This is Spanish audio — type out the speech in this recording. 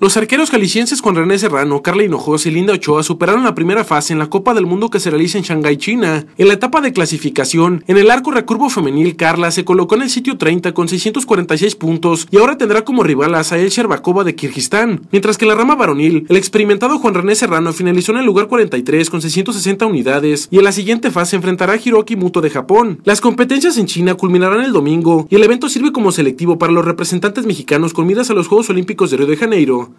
Los arqueros jaliscienses Juan René Serrano, Carla Hinojosa y Linda Ochoa superaron la primera fase en la Copa del Mundo que se realiza en Shanghái, China. En la etapa de clasificación, en el arco recurvo femenil, Carla se colocó en el sitio 30 con 646 puntos y ahora tendrá como rival a Sael Sherbakova de Kirguistán. Mientras que en la rama varonil, el experimentado Juan René Serrano finalizó en el lugar 43 con 660 unidades y en la siguiente fase enfrentará a Hiroki Muto de Japón. Las competencias en China culminarán el domingo y el evento sirve como selectivo para los representantes mexicanos con miras a los Juegos Olímpicos de Río de Janeiro.